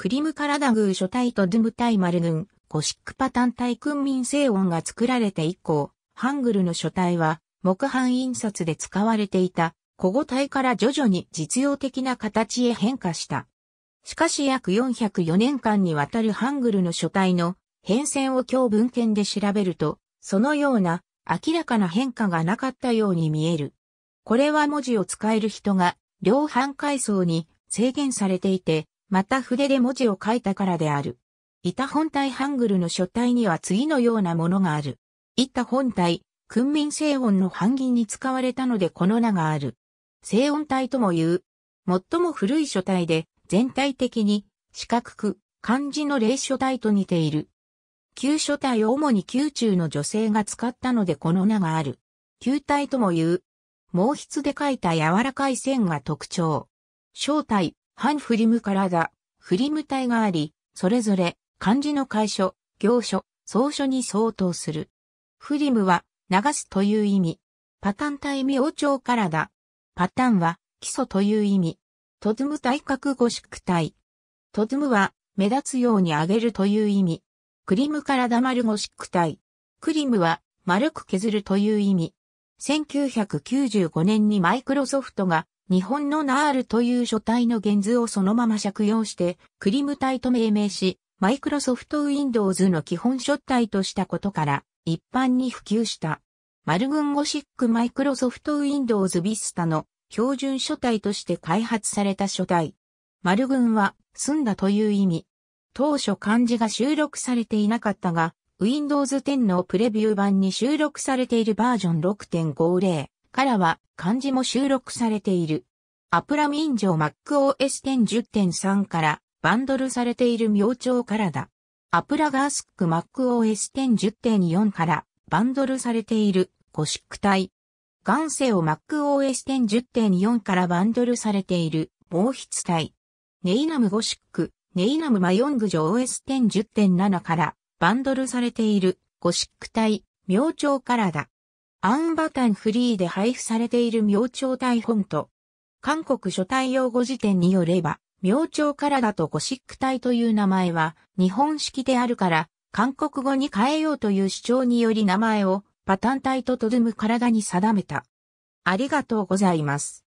クリムカラダグー書体とドゥムタイマルヌン、ゴシックパタン対訓民声音が作られて以降、ハングルの書体は木版印刷で使われていた古語体から徐々に実用的な形へ変化した。しかし約404年間にわたるハングルの書体の変遷を今日文献で調べると、そのような明らかな変化がなかったように見える。これは文字を使える人が両半階層に制限されていて、また筆で文字を書いたからである。板本体ハングルの書体には次のようなものがある。板本体、訓民正音の版銀に使われたのでこの名がある。正音体とも言う。最も古い書体で、全体的に、四角く、漢字の霊書体と似ている。旧書体を主に宮中の女性が使ったのでこの名がある。旧体とも言う。毛筆で書いた柔らかい線が特徴。正体、反フリム体、フリム体があり、それぞれ漢字の楷書、行書、草書に相当する。フリムは流すという意味。パタン体明朝体。パタンは基礎という意味。トズム体格語宿体。トズムは目立つように上げるという意味。クリム体丸語宿体。クリムは丸く削るという意味。1995年にマイクロソフトが日本のナールという書体の原図をそのまま借用して、クリム体と命名し、マイクロソフトウィンドウズの基本書体としたことから、一般に普及した。マルグンゴシックマイクロソフトウィンドウズビスタの標準書体として開発された書体。マルグンは、済んだという意味。当初漢字が収録されていなかったが、Windows 10のプレビュー版に収録されているバージョン6.50。からは漢字も収録されている。アプラミン上 MacOS10.10.3 からバンドルされている明朝からだ。アプラガースック MacOS10.10.4 からバンドルされているゴシック体。ガンセを MacOS10.10.4 からバンドルされている毛筆体。ネイナムゴシック、ネイナムマヨングジョ OS10.10.7 からバンドルされているゴシック体、明朝からだ。アンバタンフリーで配布されている明朝体本と、韓国書体用語辞典によれば、明朝からだとゴシック体という名前は日本式であるから、韓国語に変えようという主張により名前をパタン体とトドゥム体に定めた。ありがとうございます。